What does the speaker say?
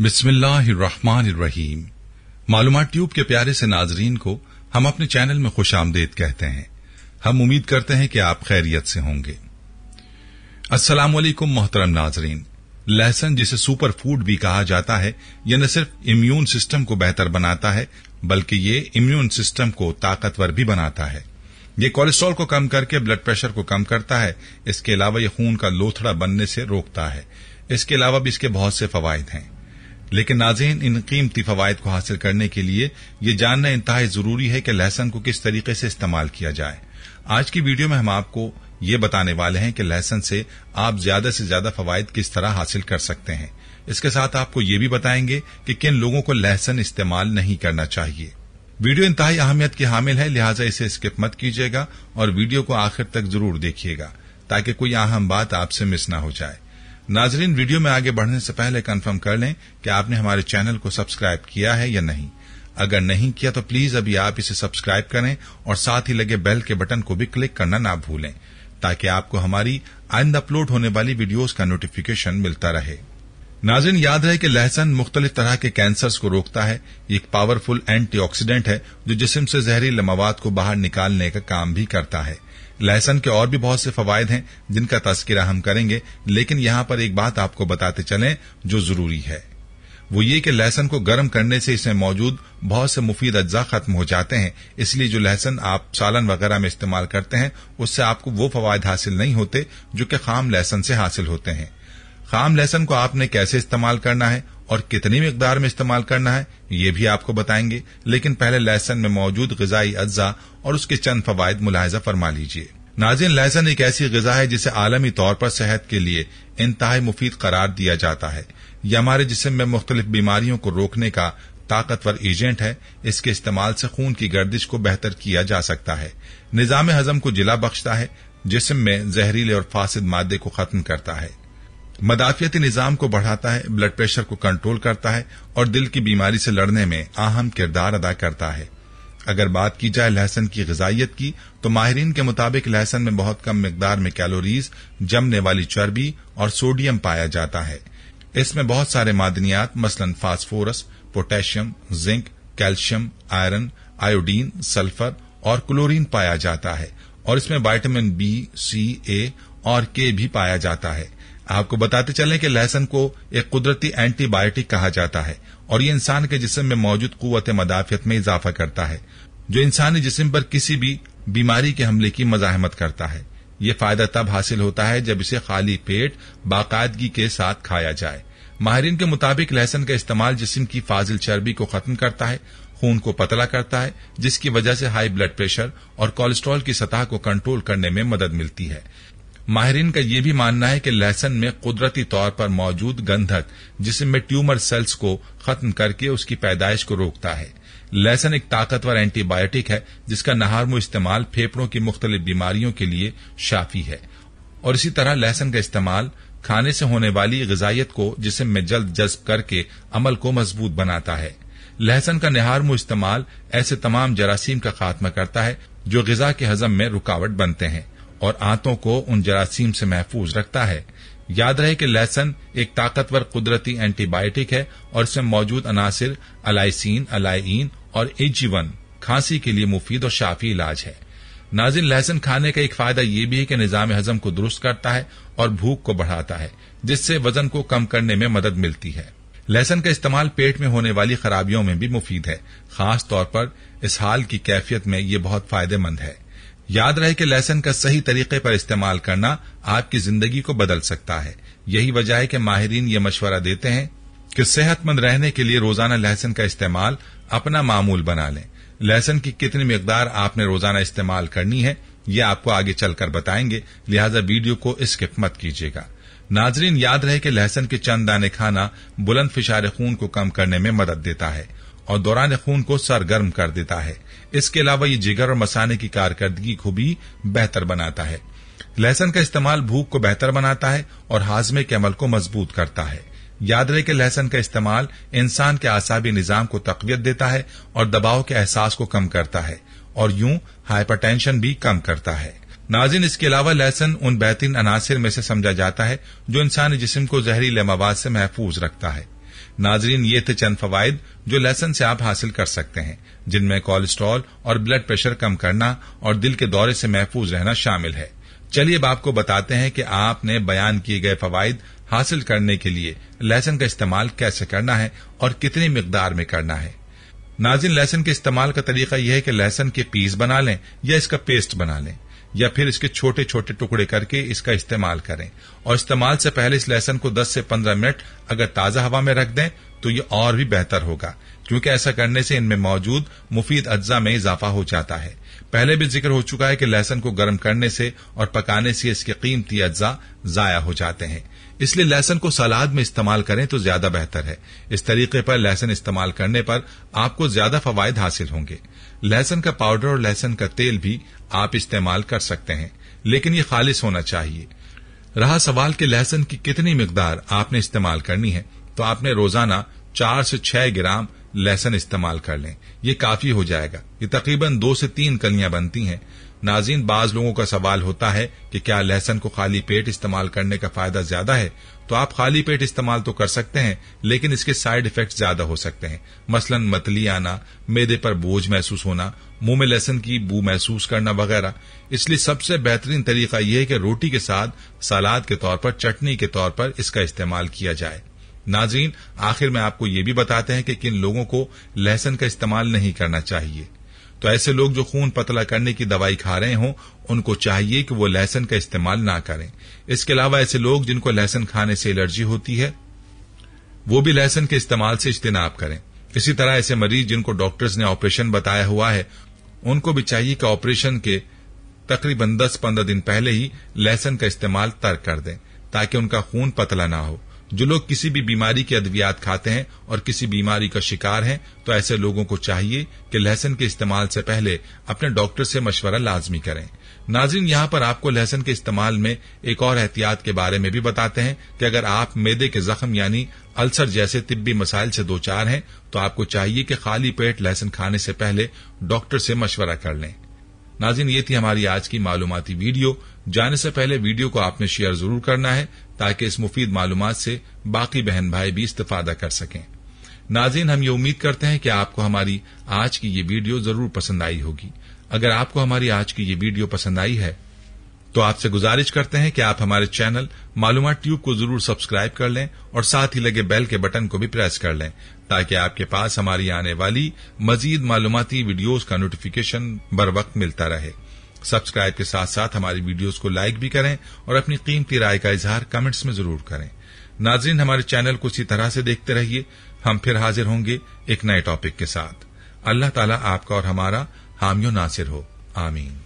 बिस्मिल्लाहमानीम मालूम ट्यूब के प्यारे से नाजरीन को हम अपने चैनल में खुश आमदेद कहते हैं हम उम्मीद करते हैं कि आप खैरियत से होंगे अस्सलाम वालेकुम मोहतरम नाजरीन लहसन जिसे सुपर फूड भी कहा जाता है यह न सिर्फ इम्यून सिस्टम को बेहतर बनाता है बल्कि ये इम्यून सिस्टम को ताकतवर भी बनाता है ये कोलेस्ट्रॉल को कम करके ब्लड प्रेशर को कम करता है इसके अलावा ये खून का लोथड़ा बनने से रोकता है इसके अलावा भी इसके बहुत से फवायद हैं लेकिन नाजेन इन कीमती फवायद को हासिल करने के लिए यह जानना इंतहा जरूरी है कि लहसन को किस तरीके से इस्तेमाल किया जाए आज की वीडियो में हम आपको ये बताने वाले हैं कि लहसन से आप ज्यादा से ज्यादा फवायद किस तरह हासिल कर सकते हैं इसके साथ आपको ये भी बताएंगे कि किन लोगों को लहसन इस्तेमाल नहीं करना चाहिए वीडियो इंतहाई अहमियत की हामिल है लिहाजा इसे स्किप मत कीजिएगा और वीडियो को आखिर तक जरूर देखिएगा ताकि कोई अहम बात आपसे मिस ना हो जाए नाजरीन वीडियो में आगे बढ़ने से पहले कन्फर्म कर लें कि आपने हमारे चैनल को सब्सक्राइब किया है या नहीं अगर नहीं किया तो प्लीज अभी आप इसे सब्सक्राइब करें और साथ ही लगे बेल के बटन को भी क्लिक करना ना भूलें ताकि आपको हमारी आइंद अपलोड होने वाली वीडियोस का नोटिफिकेशन मिलता रहे नाजिन याद रहे कि लहसन मुख्तलिफ तरह के कैंसर्स को रोकता है एक पावरफुल एंटीऑक्सीडेंट है जो जिसम से जहरीले मवाद को बाहर निकालने का काम भी करता है लहसन के और भी बहुत से फवायद हैं जिनका तस्करा हम करेंगे लेकिन यहां पर एक बात आपको बताते चलें जो जरूरी है वो ये कि लहसन को गर्म करने से इसमें मौजूद बहुत से मुफीद अज्जा खत्म हो जाते हैं इसलिए जो लहसन आप सालन वगैरह में इस्तेमाल करते हैं उससे आपको वो फवायद हासिल नहीं होते जो कि खाम लहसन से हासिल होते हैं खाम लहसन को आपने कैसे इस्तेमाल करना है और कितनी मकदार में इस्तेमाल करना है ये भी आपको बताएंगे लेकिन पहले लहसन में मौजूद गजाई अज्जा और उसके चंद फवायद मुलायजा फरमा लीजिए नाजिन लहसन एक ऐसी गजा है जिसे आलमी तौर पर सेहत के लिए इंतहा मुफीद करार दिया जाता है यह हमारे जिसम में मुख्तलिफ बीमारियों को रोकने का ताकतवर एजेंट है इसके इस्तेमाल से खून की गर्दिश को बेहतर किया जा सकता है निज़ाम हजम को जिला बख्शता है जिसम में जहरीले और फासिद मादे को खत्म करता है मदाफियती निज़ाम को बढ़ाता है ब्लड प्रेशर को कंट्रोल करता है और दिल की बीमारी से लड़ने में अहम किरदार अदा करता है अगर बात की जाए लहसन की गजाइत की तो माहरीन के मुताबिक लहसन में बहुत कम मकदार में कैलोरीज जमने वाली चर्बी और सोडियम पाया जाता है इसमें बहुत सारे मादनियात मसलन phosphorus potassium zinc calcium iron iodine sulphur और क्लोरीन पाया जाता है और इसमें वाइटामिन बी सी ए और के भी पाया जाता है आपको बताते चलें कि लहसन को एक कुदरती एंटीबायोटिक कहा जाता है और ये इंसान के जिसम में मौजूद कुत मदाफियत में इजाफा करता है जो इंसानी जिसम पर किसी भी बीमारी के हमले की मजाहमत करता है ये फायदा तब हासिल होता है जब इसे खाली पेट बाकायदगी के साथ खाया जाए माहरीन के मुताबिक लहसन का इस्तेमाल जिसम की फाजिल चर्बी को खत्म करता है खून को पतला करता है जिसकी वजह से हाई ब्लड प्रेशर और कोलेस्ट्रॉल की सतह को कंट्रोल करने में मदद मिलती है माहरीन का यह भी मानना है कि लहसन में कुदरती तौर पर मौजूद गंधक जिसमें ट्यूमर सेल्स को खत्म करके उसकी पैदाइश को रोकता है लहसन एक ताकतवर एंटीबायोटिक है जिसका नहारमो इस्तेमाल फेफड़ों की मुख्तलिफ बीमारियों के लिए शाफी है और इसी तरह लहसन का इस्तेमाल खाने से होने वाली गजाइत को जिसम में जल्द जज्ब करके अमल को मजबूत बनाता है लहसन का नहारमो इस्तेमाल ऐसे तमाम जरासीम का खात्मा करता है जो गजा के हजम में रुकावट बनते हैं और आंतों को उन जरासीम से महफूज रखता है याद रहे कि लहसन एक ताकतवर कुदरती एंटीबायोटिक है और इसमें मौजूद अनासिर अलाइसिन अलाइन और एजीवन खांसी के लिए मुफीद और शाफी इलाज है नाजिन लहसन खाने का एक फायदा ये भी है कि निज़ाम हजम को दुरुस्त करता है और भूख को बढ़ाता है जिससे वजन को कम करने में मदद मिलती है लहसन का इस्तेमाल पेट में होने वाली खराबियों में भी मुफीद है खास तौर पर इस हाल की कैफियत में ये बहुत फायदेमंद है याद रहे कि लहसन का सही तरीके पर इस्तेमाल करना आपकी जिंदगी को बदल सकता है यही वजह है कि माहरीन ये मशवरा देते हैं कि सेहतमंद रहने के लिए रोजाना लहसन का इस्तेमाल अपना मामूल बना लें लहसन की कितनी मकदार आपने रोजाना इस्तेमाल करनी है यह आपको आगे चलकर बताएंगे लिहाजा वीडियो को स्किप मत कीजिएगा नाजरीन याद रहे कि लहसन के चंद दाने खाना बुलंद फिशार खून को कम करने में मदद देता है और दौरान खून को सरगर्म कर देता है इसके अलावा ये जिगर और मसाने की कारकर्दगी को भी बेहतर बनाता है लहसन का इस्तेमाल भूख को बेहतर बनाता है और हाजमे के अमल को मजबूत करता है याद रहे कि लहसन का इस्तेमाल इंसान के आसाबी निज़ाम को तकवीत देता है और दबाव के एहसास को कम करता है और यूं हाइपरटेंशन भी कम करता है नाजिन इसके अलावा लहसन उन बेहतरीन अनासर में से समझा जाता है जो इंसानी जिसम को जहरीले मवाद से महफूज रखता है नाजरीन ये थे चंद फवायद जो लहसन से आप हासिल कर सकते हैं जिनमें कोलेस्ट्रॉल और ब्लड प्रेशर कम करना और दिल के दौरे से महफूज रहना शामिल है चलिए अब आपको बताते हैं कि आपने बयान किए गए फवायद हासिल करने के लिए लहसन का इस्तेमाल कैसे करना है और कितनी मकदार में करना है नाजिन लहसन के इस्तेमाल का तरीका यह है कि लहसन के पीस बना लें या इसका पेस्ट बना लें या फिर इसके छोटे छोटे टुकड़े करके इसका इस्तेमाल करें और इस्तेमाल से पहले इस लहसन को 10 से 15 मिनट अगर ताज़ा हवा में रख दें तो ये और भी बेहतर होगा क्योंकि ऐसा करने से इनमें मौजूद मुफीद अज्जा में इजाफा हो जाता है पहले भी जिक्र हो चुका है कि लहसन को गर्म करने से और पकाने से इसके कीमती अज्जा जाया हो जाते हैं इसलिए लहसन को सलाद में इस्तेमाल करें तो ज्यादा बेहतर है इस तरीके पर लहसन इस्तेमाल करने पर आपको ज्यादा फवायद हासिल होंगे लहसन का पाउडर और लहसन का तेल भी आप इस्तेमाल कर सकते हैं लेकिन ये खालिश होना चाहिए रहा सवाल कि लहसन की कितनी मकदार आपने इस्तेमाल करनी है तो आपने रोजाना चार से छह ग्राम लहसन इस्तेमाल कर लें ये काफ़ी हो जाएगा ये तकरीबन दो से तीन कलियां बनती हैं नाजीन बाज लोगों का सवाल होता है कि क्या लहसन को खाली पेट इस्तेमाल करने का फायदा ज्यादा है तो आप खाली पेट इस्तेमाल तो कर सकते हैं लेकिन इसके साइड इफेक्ट ज्यादा हो सकते हैं मसलन मतली आना मेदे पर बोझ महसूस होना मुंह में लहसन की बू महसूस करना वगैरह इसलिए सबसे बेहतरीन तरीका यह है कि रोटी के साथ सलाद के तौर पर चटनी के तौर पर इसका इस्तेमाल किया जाए नाजरीन आखिर में आपको ये भी बताते हैं कि किन लोगों को लहसन का इस्तेमाल नहीं करना चाहिए तो ऐसे लोग जो खून पतला करने की दवाई खा रहे हों उनको चाहिए कि वो लहसन का इस्तेमाल ना करें इसके अलावा ऐसे लोग जिनको लहसन खाने से एलर्जी होती है वो भी लहसन के इस्तेमाल से इज्तनाब करें इसी तरह ऐसे मरीज जिनको डॉक्टर्स ने ऑपरेशन बताया हुआ है उनको भी चाहिए कि ऑपरेशन के तकरीबन दस पंद्रह दिन पहले ही लहसन का इस्तेमाल तर्क कर दें ताकि उनका खून पतला ना हो जो लोग किसी भी बीमारी के अद्वियात खाते हैं और किसी बीमारी का शिकार हैं तो ऐसे लोगों को चाहिए कि लहसन के इस्तेमाल से पहले अपने डॉक्टर से मशवरा लाजमी करें नाजिन यहां पर आपको लहसन के इस्तेमाल में एक और एहतियात के बारे में भी बताते हैं कि अगर आप मैदे के जख्म यानी अल्सर जैसे तिब्बी मसाइल से दो चार हैं तो आपको चाहिए कि खाली पेट लहसन खाने से पहले डॉक्टर से मशवरा कर लें नाजिन ये थी हमारी आज की मालूमती वीडियो जाने से पहले वीडियो को आपने शेयर जरूर करना है ताकि इस मुफीद मालूम से बाकी बहन भाई भी इस्तेफादा कर सकें नाजिन हम ये उम्मीद करते हैं कि आपको हमारी आज की ये वीडियो जरूर पसंद आई होगी अगर आपको हमारी आज की ये वीडियो पसंद आई है तो आपसे गुजारिश करते हैं कि आप हमारे चैनल मालूम ट्यूब को जरूर सब्सक्राइब कर लें और साथ ही लगे बेल के बटन को भी प्रेस कर लें ताकि आपके पास हमारी आने वाली मजीद मालूमती वीडियोज का नोटिफिकेशन बर वक्त मिलता रहे सब्सक्राइब के साथ साथ हमारी वीडियोज को लाइक भी करें और अपनी कीमती राय का इजहार कमेंट्स में जरूर करें नाजरीन हमारे चैनल को इसी तरह से देखते रहिए हम फिर हाजिर होंगे एक नए टॉपिक के साथ अल्लाह ताला आपका और हमारा हामियो नासिर हो आमीन